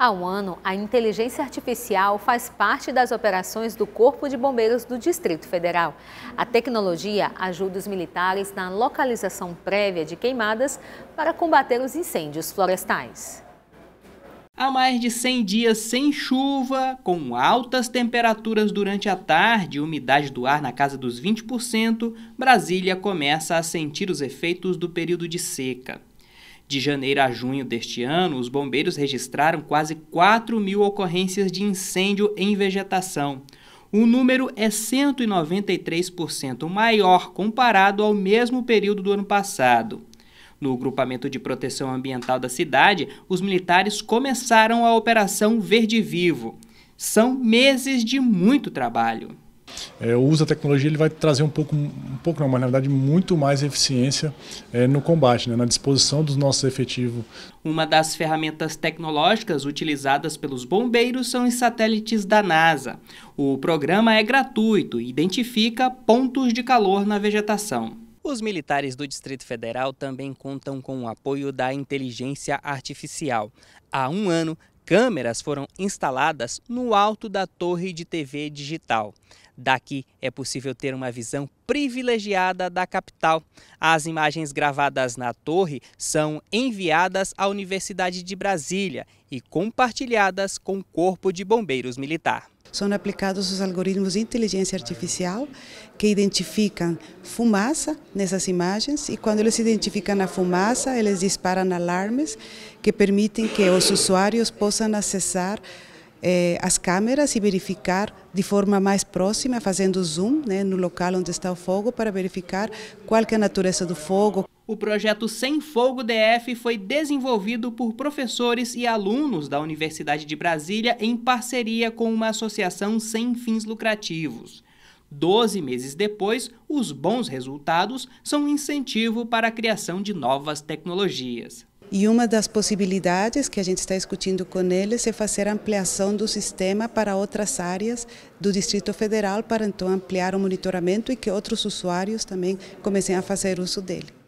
Há um ano, a inteligência artificial faz parte das operações do Corpo de Bombeiros do Distrito Federal. A tecnologia ajuda os militares na localização prévia de queimadas para combater os incêndios florestais. Há mais de 100 dias sem chuva, com altas temperaturas durante a tarde e umidade do ar na casa dos 20%, Brasília começa a sentir os efeitos do período de seca. De janeiro a junho deste ano, os bombeiros registraram quase 4 mil ocorrências de incêndio em vegetação. O número é 193% maior comparado ao mesmo período do ano passado. No grupamento de proteção ambiental da cidade, os militares começaram a Operação Verde Vivo. São meses de muito trabalho é, usa a tecnologia, ele vai trazer um pouco, um pouco não, mas na verdade muito mais eficiência é, no combate, né, na disposição dos nossos efetivos. Uma das ferramentas tecnológicas utilizadas pelos bombeiros são os satélites da NASA. O programa é gratuito e identifica pontos de calor na vegetação. Os militares do Distrito Federal também contam com o apoio da inteligência artificial. Há um ano, Câmeras foram instaladas no alto da torre de TV digital. Daqui é possível ter uma visão privilegiada da capital. As imagens gravadas na torre são enviadas à Universidade de Brasília e compartilhadas com o Corpo de Bombeiros Militar são aplicados os algoritmos de inteligência artificial que identificam fumaça nessas imagens e quando eles identificam a fumaça, eles disparam alarmes que permitem que os usuários possam acessar eh, as câmeras e verificar de forma mais próxima, fazendo zoom né, no local onde está o fogo para verificar qual é a natureza do fogo o projeto Sem Fogo DF foi desenvolvido por professores e alunos da Universidade de Brasília em parceria com uma associação sem fins lucrativos. Doze meses depois, os bons resultados são um incentivo para a criação de novas tecnologias. E uma das possibilidades que a gente está discutindo com eles é fazer a ampliação do sistema para outras áreas do Distrito Federal, para então ampliar o monitoramento e que outros usuários também comecem a fazer uso dele.